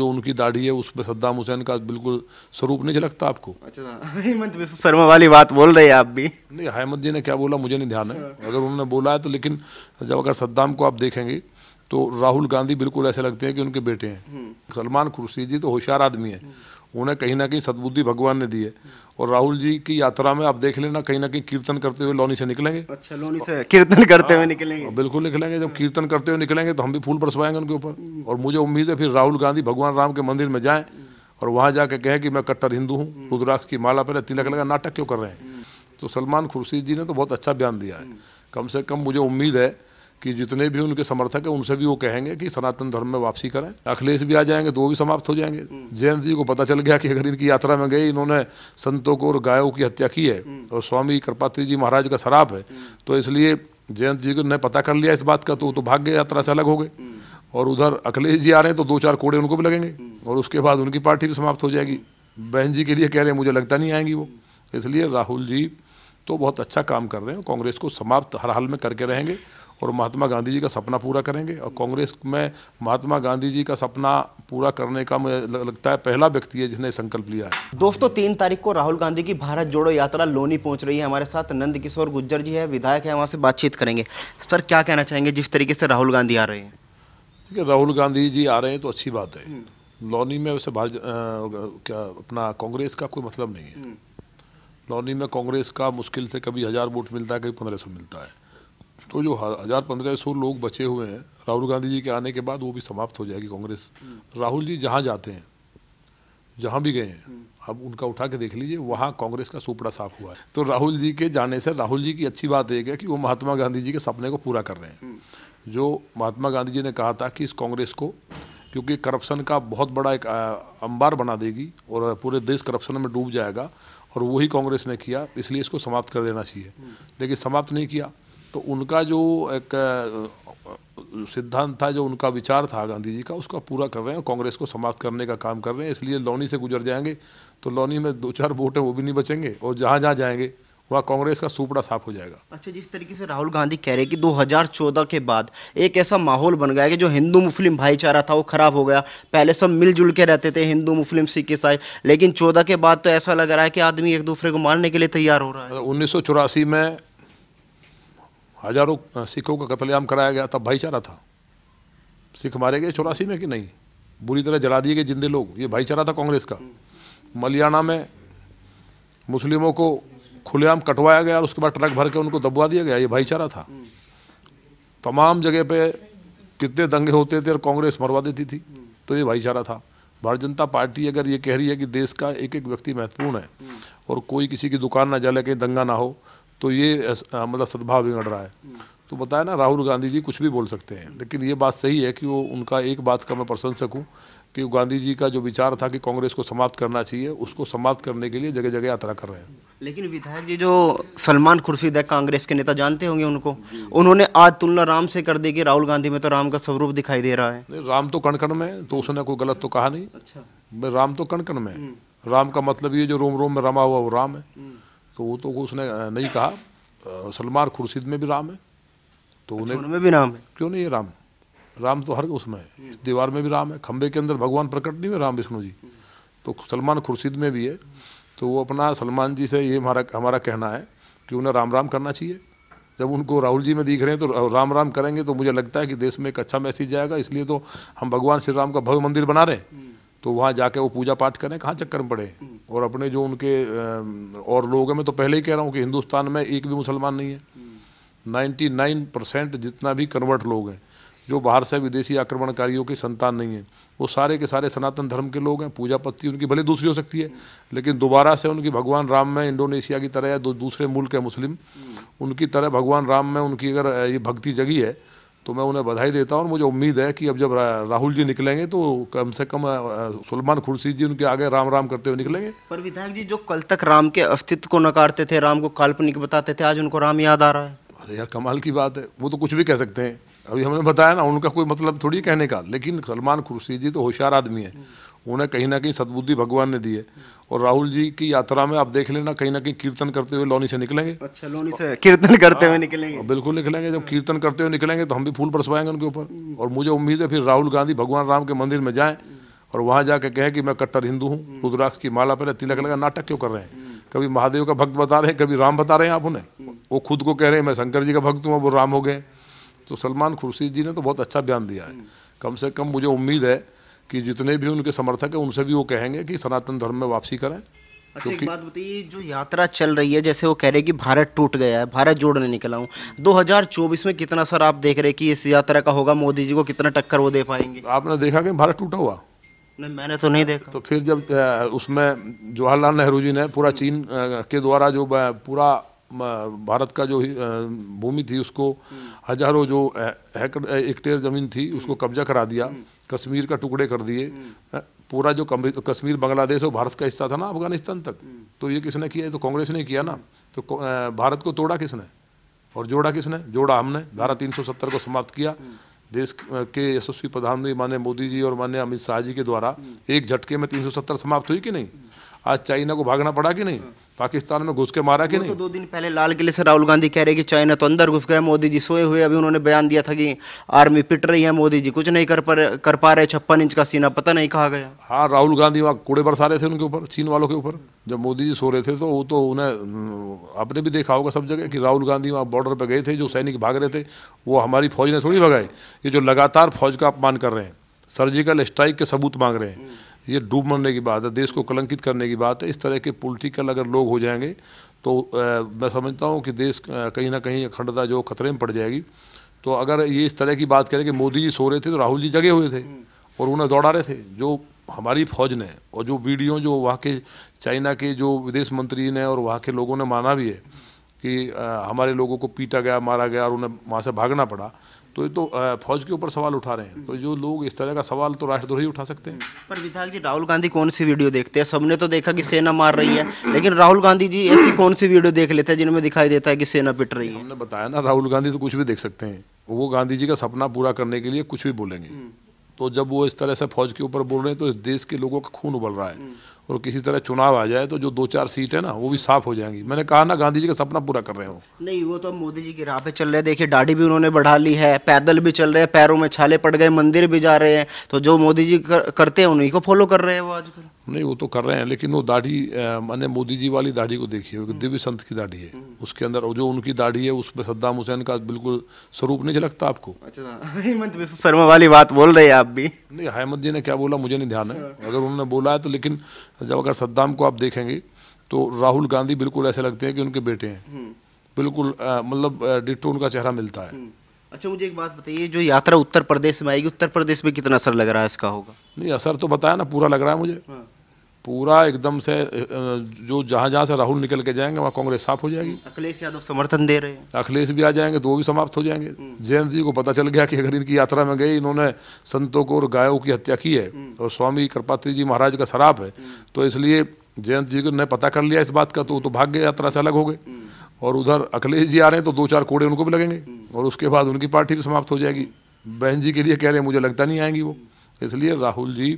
जो उनकी दाढ़ी है उसमें सद्दाम हुसैन का बिल्कुल स्वरूप नहीं झलकता आपको अच्छा हेमंत शर्मा वाली बात बोल रहे हैं आप भी नहीं हेमंत जी ने क्या बोला मुझे नहीं ध्यान है अगर उन्होंने बोला है तो लेकिन जब अगर सद्दाम को आप देखेंगे तो राहुल गांधी बिल्कुल ऐसे लगते हैं कि उनके बेटे हैं हम्म। सलमान खुर्शीद जी तो होशियार आदमी है उन्हें कहीं ना कहीं सदबुद्धि भगवान ने दी है और राहुल जी की यात्रा में आप देख लेना कहीं ना कहीं कीर्तन करते हुए लोनी से निकलेंगे अच्छा लोनी से कीर्तन करते हुए हाँ, निकलेंगे बिल्कुल निकलेंगे जब कीर्तन करते हुए निकलेंगे तो हम भी फूल बरसवाएंगे उनके ऊपर और मुझे उम्मीद है फिर राहुल गांधी भगवान राम के मंदिर में जाएं और वहाँ जाके कहें कि मैं कट्टर हिंदू हूँ रुद्राक्ष की माला पहले तिलक लगा नाटक क्यों कर रहे हैं तो सलमान खुर्शीद जी ने तो बहुत अच्छा बयान दिया है कम से कम मुझे उम्मीद है कि जितने भी उनके समर्थक हैं उनसे भी वो कहेंगे कि सनातन धर्म में वापसी करें अखिलेश भी आ जाएंगे तो वो भी समाप्त हो जाएंगे हम्म। जयंत जी को पता चल गया कि अगर इनकी यात्रा में गए इन्होंने संतों को और गायों की हत्या की है हम्म। और स्वामी कृपात्री जी महाराज का शराब है हम्म। तो इसलिए जयंत जी ने पता कर लिया इस बात का तो तो भाग्य यात्रा से अलग हो गए और उधर अखिलेश जी आ रहे हैं तो दो चार कोड़े उनको भी लगेंगे और उसके बाद उनकी पार्टी भी समाप्त हो जाएगी बहन जी के लिए कह रहे हैं मुझे लगता नहीं आएंगी वो इसलिए राहुल जी तो बहुत अच्छा काम कर रहे हैं कांग्रेस को समाप्त हर हाल में करके रहेंगे और महात्मा गांधी जी का सपना पूरा करेंगे और कांग्रेस में महात्मा गांधी जी का सपना पूरा करने का मुझे लगता है पहला व्यक्ति है जिसने संकल्प लिया है दोस्तों तीन तारीख को राहुल गांधी की भारत जोड़ो यात्रा लोनी पहुंच रही है हमारे साथ नंद किशोर गुज्जर जी है विधायक है वहाँ से बातचीत करेंगे सर क्या कहना चाहेंगे जिस तरीके से राहुल गांधी आ रहे हैं देखिए राहुल गांधी जी आ रहे हैं तो अच्छी बात है लोनी में वैसे भारत क्या अपना कांग्रेस का कोई मतलब नहीं है हम्म। लॉनी में कांग्रेस का मुश्किल से कभी हज़ार वोट मिलता है कभी पंद्रह सौ मिलता है तो जो हज़ार पंद्रह सौ लोग बचे हुए हैं राहुल गांधी जी के आने के बाद वो भी समाप्त हो जाएगी कांग्रेस हम्म। राहुल जी जहाँ जाते हैं जहाँ भी गए हैं हम्म। अब उनका उठा के देख लीजिए वहाँ कांग्रेस का सुपड़ा साफ हुआ है तो राहुल जी के जाने से राहुल जी की अच्छी बात यह है कि वो महात्मा गांधी जी के सपने को पूरा कर रहे हैं हम्म। जो महात्मा गांधी जी ने कहा था कि इस कांग्रेस को क्योंकि करप्शन का बहुत बड़ा एक अंबार बना देगी और पूरे देश करप्शन में डूब जाएगा और वही कांग्रेस ने किया इसलिए इसको समाप्त कर देना चाहिए लेकिन समाप्त नहीं किया तो उनका जो एक सिद्धांत था जो उनका विचार था गांधी जी का उसका पूरा कर रहे हैं कांग्रेस को समाप्त करने का काम कर रहे हैं इसलिए लौनी से गुजर जाएंगे तो लौनी में दो चार वोट हैं वो भी नहीं बचेंगे और जहाँ जहाँ जाएंगे वह कांग्रेस का सुपड़ा साफ हो जाएगा अच्छा जिस तरीके से राहुल गांधी कह रहे हैं कि 2014 के बाद एक ऐसा माहौल बन गया कि जो हिंदू मुस्लिम भाईचारा था वो खराब हो गया पहले सब मिलजुल के रहते थे हिंदू मुस्लिम सिख ईसाई लेकिन 14 के बाद तो ऐसा लग रहा है कि आदमी एक दूसरे को मारने के लिए तैयार हो रहा है उन्नीस में हजारों सिखों का कतलेआम कराया गया तब भाईचारा था सिख मारे गए चौरासी में कि नहीं बुरी तरह जला दिए गए जिंदे लोग ये भाईचारा था कांग्रेस का मलियाना में मुस्लिमों को खुलेआम कटवाया गया और उसके बाद ट्रक भर के उनको दबवा दिया गया ये भाईचारा था तमाम जगह पे कितने दंगे होते थे और कांग्रेस मरवा देती थी तो ये भाईचारा था भारतीय जनता पार्टी अगर ये कह रही है कि देश का एक एक व्यक्ति महत्वपूर्ण है और कोई किसी की दुकान ना जले कहीं दंगा ना हो तो ये मतलब सद्भाव बिगड़ रहा है तो बताया ना राहुल गांधी जी कुछ भी बोल सकते हैं लेकिन ये बात सही है कि वो उनका एक बात का मैं प्रशंसक हूँ कि गांधी जी का जो विचार था कि कांग्रेस को समाप्त करना चाहिए उसको समाप्त करने के लिए जगह जगह यात्रा कर रहे हैं लेकिन विधायक जी जो सलमान खुर्शीद है कांग्रेस के नेता जानते होंगे उनको उन्होंने आज तुलना राम से कर दी कि राहुल गांधी में तो राम का स्वरूप दिखाई दे रहा है राम तो कणकण में तो उसने कोई गलत तो कहा नहीं अच्छा राम तो कणकण में हम्म। राम का मतलब ये जो रोम रोम में रमा हुआ वो राम है हम्म। तो वो तो उसने नहीं कहा सलमान खुर्शीद में भी राम है तो अच्छा, उन्हें भी राम है क्यों नहीं ये राम राम तो हर उसमें है इस दीवार में भी राम है खम्भे के अंदर भगवान प्रकट नहीं हुए राम विष्णु जी तो सलमान खुर्शीद में भी है तो वो अपना सलमान जी से ये हमारा हमारा कहना है कि उन्हें राम राम करना चाहिए जब उनको राहुल जी में दिख रहे हैं तो राम राम करेंगे तो मुझे लगता है कि देश में एक अच्छा मैसेज जाएगा इसलिए तो हम भगवान श्री राम का भव्य मंदिर बना रहे हैं तो वहाँ जाके वो पूजा पाठ करें कहाँ चक्कर में पड़े और अपने जो उनके और लोग हैं मैं तो पहले ही कह रहा हूँ कि हिंदुस्तान में एक भी मुसलमान नहीं है नाइन्टी परसेंट जितना भी कन्वर्ट लोग हैं जो बाहर से विदेशी आक्रमणकारियों की संतान नहीं है वो सारे के सारे सनातन धर्म के लोग हैं पूजा पत्ती उनकी भले दूसरी हो सकती है लेकिन दोबारा से उनकी भगवान राम में इंडोनेशिया की तरह या दो दूसरे मुल्क है मुस्लिम उनकी तरह भगवान राम में उनकी अगर ये भक्ति जगी है तो मैं उन्हें बधाई देता हूँ और मुझे उम्मीद है कि अब जब राहुल जी निकलेंगे तो कम से कम सलमान खुर्शीद जी उनके आगे राम राम करते हुए निकलेंगे पर विधायक जी जो कल तक राम के अस्तित्व को नकारते थे राम को काल्पनिक बताते थे आज उनको राम याद आ रहा है अरे यार कमाल की बात है वो तो कुछ भी कह सकते हैं अभी हमने बताया ना उनका कोई मतलब थोड़ी कहने का लेकिन सलमान खुर्शीद जी तो होशियार आदमी है उन्हें कहीं ना कहीं सदबुद्धि भगवान ने दी है और राहुल जी की यात्रा में आप देख लेना कहीं ना कहीं कीर्तन करते हुए लोनी से निकलेंगे अच्छा लोनी से कीर्तन करते हुए हाँ, निकलेंगे हाँ, बिल्कुल निकलेंगे जब कीर्तन करते हुए निकलेंगे तो हम भी फूल बरसवाएंगे उनके ऊपर और मुझे उम्मीद है फिर राहुल गांधी भगवान राम के मंदिर में जाएँ और वहाँ जाके कहें कि मैं कट्टर हिंदू हूँ रुद्राक्ष की माला पहले तिलक लगा नाटक क्यों कर रहे हैं कभी महादेव का भक्त बता रहे हैं कभी राम बता रहे हैं आप उन्हें वो खुद को कह रहे हैं मैं शंकर जी का भक्त हूँ वो राम हो गए तो सलमान खुर्शीद जी ने तो बहुत अच्छा बयान दिया है कम से कम मुझे उम्मीद है कि जितने भी उनके समर्थक हैं उनसे भी वो कहेंगे कि सनातन धर्म में वापसी करें अच्छा एक बात बताइए जो यात्रा चल रही है जैसे वो कह रहे हैं कि भारत टूट गया है भारत जोड़ने निकला हूँ 2024 में कितना सर आप देख रहे हैं कि इस यात्रा का होगा मोदी जी को कितना टक्कर वो दे पाएंगे आपने देखा कि भारत टूटा हुआ नहीं मैंने तो नहीं देखा तो फिर जब उसमें जवाहरलाल नेहरू जी ने पूरा चीन के द्वारा जो पूरा भारत का जो भूमि थी उसको हजारों जो हेक्टेयर ज़मीन थी उसको कब्जा करा दिया कश्मीर का टुकड़े कर दिए पूरा जो कश्मीर बांग्लादेश और भारत का हिस्सा था ना अफगानिस्तान तक तो ये किसने किया तो कांग्रेस ने किया ना तो भारत को तोड़ा किसने और जोड़ा किसने जोड़ा हमने धारा 370 को समाप्त किया देश के यशस्वी प्रधानमंत्री माननीय मोदी जी और माननीय अमित शाह जी के द्वारा एक झटके में 370 समाप्त हुई कि नहीं आज चाइना को भागना पड़ा कि नहीं पाकिस्तान में घुस के मारा कि तो नहीं तो दो दिन पहले लाल किले से राहुल गांधी कह रहे कि चाइना तो अंदर घुस गए मोदी जी सोए हुए अभी उन्होंने बयान दिया था कि आर्मी पिट रही है मोदी जी कुछ नहीं कर पर कर पा रहे छप्पन इंच का सीना पता नहीं कहा गया हाँ राहुल गांधी वहाँ कूड़े बरसा रहे थे उनके ऊपर चीन वालों के ऊपर जब मोदी जी सो रहे थे तो वो तो उन्हें आपने भी देखा होगा सब जगह कि राहुल गांधी वहाँ बॉर्डर पर गए थे जो सैनिक भाग रहे थे वो हमारी फौज ने थोड़ी भगाए ये जो लगातार फौज का अपमान कर रहे हैं सर्जिकल स्ट्राइक के सबूत मांग रहे हैं ये डूब मरने की बात है देश को कलंकित करने की बात है इस तरह के पॉलिटिकल अगर लोग हो जाएंगे तो आ, मैं समझता हूँ कि देश कहीं ना कहीं अखंडता जो खतरे में पड़ जाएगी तो अगर ये इस तरह की बात करें कि मोदी जी सो रहे थे तो राहुल जी जगे हुए थे और उन्हें दौड़ा रहे थे जो हमारी फौज ने और जो वीडियो जो वहाँ के चाइना के जो विदेश मंत्री ने और वहाँ के लोगों ने माना भी है कि आ, हमारे लोगों को पीटा गया मारा गया और उन्हें वहाँ से भागना पड़ा तो ये तो फौज के ऊपर सवाल उठा रहे हैं तो जो लोग इस तरह का सवाल तो राष्ट्रद्रोही उठा सकते हैं पर विधायक जी राहुल गांधी कौन सी वीडियो देखते हैं सबने तो देखा कि सेना मार रही है लेकिन राहुल गांधी जी ऐसी कौन सी वीडियो देख लेते हैं जिनमें दिखाई देता है कि सेना पिट रही है हमने बताया ना राहुल गांधी तो कुछ भी देख सकते हैं वो गांधी जी का सपना पूरा करने के लिए कुछ भी बोलेंगे हम्म। तो जब वो इस तरह से फौज के ऊपर बोल रहे हैं तो इस देश के लोगों का खून उबल रहा है और किसी तरह चुनाव आ जाए तो जो दो चार सीट है ना वो भी साफ हो जाएंगी मैंने कहा ना गांधी जी का सपना पूरा कर रहे हो नहीं वो तो मोदी जी की राह पे चल रहे हैं देखिए दाढ़ी भी उन्होंने बढ़ा ली है पैदल भी चल रहे हैं पैरों में छाले पड़ गए मंदिर भी जा रहे हैं तो जो मोदी जी कर, करते हैं उन्हीं को फॉलो कर रहे हैं वो आजकल नहीं वो तो कर रहे हैं लेकिन वो दाढ़ी मैंने मोदी जी वाली दाढ़ी को देखी है दिव्य संत की दाढ़ी है हम्म। उसके अंदर जो उनकी दाढ़ी है उसमें सद्दाम हुसैन का बिल्कुल स्वरूप नहीं झलकता आपको अच्छा हेमंत विश्व शर्मा वाली बात बोल रहे हैं आप भी नहीं हैमत जी ने क्या बोला मुझे नहीं ध्यान है अगर उन्होंने बोला है तो लेकिन जब अगर सद्दाम को आप देखेंगे तो राहुल गांधी बिल्कुल ऐसे लगते हैं कि उनके बेटे हैं हम्म। बिल्कुल मतलब डिटो उनका चेहरा मिलता है हम्म। अच्छा मुझे एक बात बताइए जो यात्रा उत्तर प्रदेश में आएगी उत्तर प्रदेश में कितना असर लग रहा है इसका होगा नहीं असर तो बताया ना पूरा लग रहा है मुझे हाँ। पूरा एकदम से जो जहाँ जहाँ से राहुल निकल के जाएंगे वहाँ कांग्रेस साफ हो जाएगी अखिलेश यादव समर्थन दे रहे हैं अखिलेश भी आ जाएंगे तो वो भी समाप्त हो जाएंगे हम्म। जयंत जी को पता चल गया कि अगर इनकी यात्रा में गई इन्होंने संतों को और गायों की हत्या की है हम्म। और स्वामी कृपात्री जी महाराज का शराब है हम्म। तो इसलिए जयंत जी ने पता कर लिया इस बात का तो तो भाग गए यात्रा से अलग हो गए और उधर अखिलेश जी आ रहे हैं तो दो चार कोड़े उनको भी लगेंगे और उसके बाद उनकी पार्टी भी समाप्त हो जाएगी बहन जी के लिए कह रहे हैं मुझे लगता नहीं आएंगी वो इसलिए राहुल जी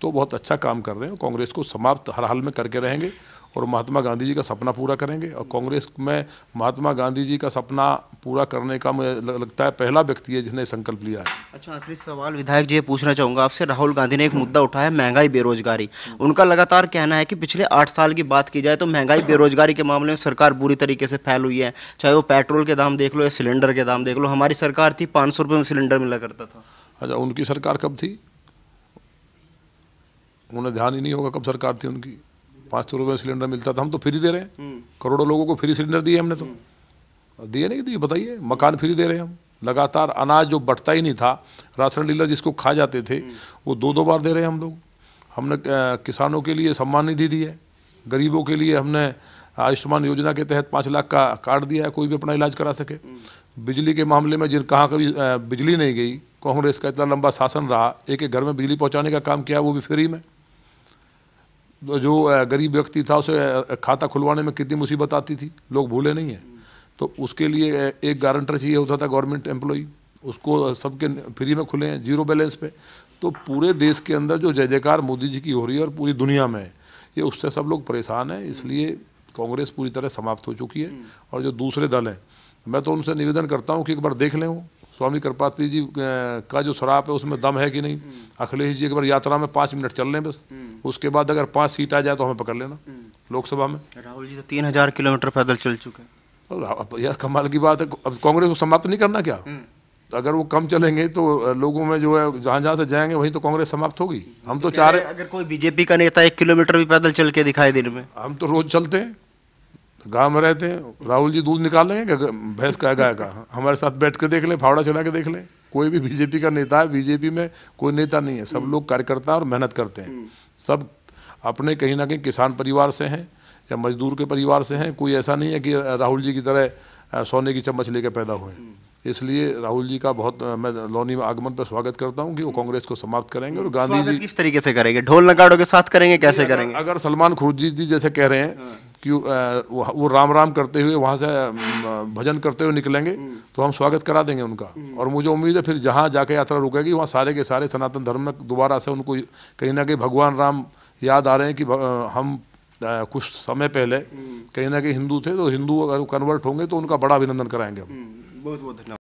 तो बहुत अच्छा काम कर रहे हैं कांग्रेस को समाप्त हर हाल में करके रहेंगे और महात्मा गांधी जी का सपना पूरा करेंगे और कांग्रेस में महात्मा गांधी जी का सपना पूरा करने का मुझे लगता है पहला व्यक्ति है जिसने संकल्प लिया है अच्छा आखिरी सवाल विधायक जी पूछना चाहूँगा आपसे राहुल गांधी ने एक मुद्दा उठाया महंगाई बेरोजगारी उनका लगातार कहना है कि पिछले आठ साल की बात की जाए तो महंगाई बेरोजगारी के मामले में सरकार बुरी तरीके से फैल हुई है चाहे वो पेट्रोल के दाम देख लो या सिलेंडर के दाम देख लो हमारी सरकार थी पाँच सौ में सिलेंडर मिला करता था अच्छा उनकी सरकार कब थी उन्हें ध्यान ही नहीं होगा कब सरकार थी उनकी पाँच सौ रुपये सिलेंडर मिलता था हम तो फ्री दे रहे हैं हम्म। करोड़ों लोगों को फ्री सिलेंडर दिए हमने तो हम्म। दिए नहीं दिए बताइए मकान फ्री दे रहे हैं हम लगातार अनाज जो बढ़ता ही नहीं था राशन डीलर जिसको खा जाते थे हम्म। वो दो दो बार दे रहे हैं हम लोग हमने किसानों के लिए सम्मान निधि दी है गरीबों के लिए हमने आयुष्मान योजना के तहत पाँच लाख का कार्ड दिया है कोई भी अपना इलाज करा सके बिजली के मामले में जिन कहाँ कभी बिजली नहीं गई कांग्रेस का इतना लंबा शासन रहा एक एक घर में बिजली पहुंचाने का काम किया वो भी फ्री में जो गरीब व्यक्ति था उसे खाता खुलवाने में कितनी मुसीबत आती थी लोग भूले नहीं हैं तो उसके लिए एक गारंटर चाहिए होता था गवर्नमेंट एम्प्लॉई उसको सबके फ्री में खुले हैं जीरो बैलेंस पे तो पूरे देश के अंदर जो जय जयकार मोदी जी की हो रही है और पूरी दुनिया में ये उससे सब लोग परेशान हैं इसलिए कांग्रेस पूरी तरह समाप्त हो चुकी है और जो दूसरे दल हैं मैं तो उनसे निवेदन करता हूँ कि एक बार देख लें वो स्वामी कृपात्री जी का जो शराब है उसमें दम है कि नहीं हम्म। अखिलेश जी एक बार यात्रा में पाँच मिनट चल लें बस हम्म। उसके बाद अगर पाँच सीट आ जाए तो हमें पकड़ लेना हम्म। लोकसभा में राहुल जी तो तीन हजार किलोमीटर पैदल चल चुके हैं यार कमाल की बात है अब कांग्रेस को समाप्त नहीं करना क्या तो अगर वो कम चलेंगे तो लोगों में जो है जहाँ जहाँ से जाएंगे वहीं तो कांग्रेस समाप्त होगी हम तो, तो चाह रहे अगर कोई बीजेपी का नेता एक किलोमीटर भी पैदल चल के दिखाए दिन में हम तो रोज चलते हैं गांव में रहते हैं राहुल जी दूध निकाल लेंगे भैंस का गाय का हमारे साथ बैठ कर देख लें फावड़ा चला के देख लें कोई भी बीजेपी का नेता है बीजेपी में कोई नेता नहीं है सब हम्म। लोग कार्यकर्ता और मेहनत करते हैं हम्म। सब अपने कहीं ना कहीं किसान परिवार से हैं या मजदूर के परिवार से हैं कोई ऐसा नहीं है कि राहुल जी की तरह सोने की चम्मच लेकर पैदा हुए हम्म। इसलिए राहुल जी का बहुत मैं लोनी में आगमन पर स्वागत करता हूं कि वो कांग्रेस को समाप्त करेंगे और गांधी जी किस तरीके से करेंगे ढोल नगाड़ों के साथ करेंगे कैसे अगर, करेंगे अगर सलमान खुर्जी जी जैसे कह रहे हैं हाँ। कि वो राम राम करते हुए वहाँ से भजन करते हुए निकलेंगे हम्म। तो हम स्वागत करा देंगे उनका हम्म। और मुझे उम्मीद है फिर जहाँ जाके यात्रा रुकेगी वहाँ सारे के सारे सनातन धर्म में दोबारा से उनको कहीं ना कहीं भगवान राम याद आ रहे हैं कि हम कुछ समय पहले हम्म। कहीं ना कहीं हिंदू थे तो हिंदू अगर कन्वर्ट होंगे तो उनका बड़ा अभिनंदन कराएंगे हम बहुत बहुत धन्यवाद